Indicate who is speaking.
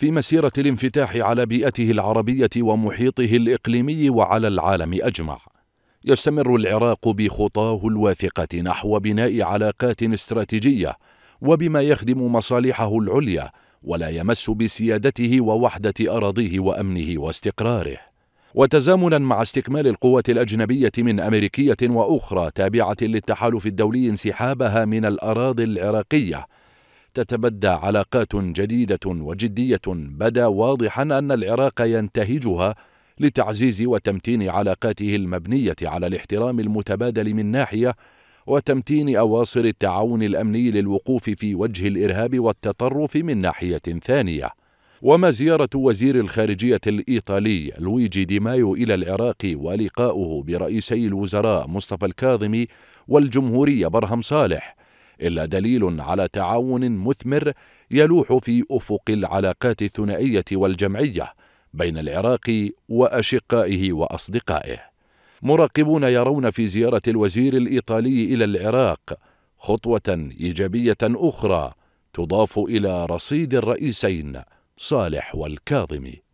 Speaker 1: في مسيرة الانفتاح على بيئته العربية ومحيطه الإقليمي وعلى العالم أجمع. يستمر العراق بخطاه الواثقة نحو بناء علاقات استراتيجية وبما يخدم مصالحه العليا ولا يمس بسيادته ووحدة أراضيه وأمنه واستقراره. وتزامنا مع استكمال القوة الأجنبية من أمريكية وأخرى تابعة للتحالف الدولي انسحابها من الأراضي العراقية تتبدى علاقات جديده وجديه بدا واضحا ان العراق ينتهجها لتعزيز وتمتين علاقاته المبنيه على الاحترام المتبادل من ناحيه وتمتين اواصر التعاون الامني للوقوف في وجه الارهاب والتطرف من ناحيه ثانيه وما زياره وزير الخارجيه الايطالي لويجي ديمايو الى العراق ولقاؤه برئيسي الوزراء مصطفى الكاظمي والجمهوريه برهم صالح إلا دليل على تعاون مثمر يلوح في أفق العلاقات الثنائية والجمعية بين العراق وأشقائه وأصدقائه. مراقبون يرون في زيارة الوزير الإيطالي إلى العراق خطوة إيجابية أخرى تضاف إلى رصيد الرئيسين صالح والكاظمي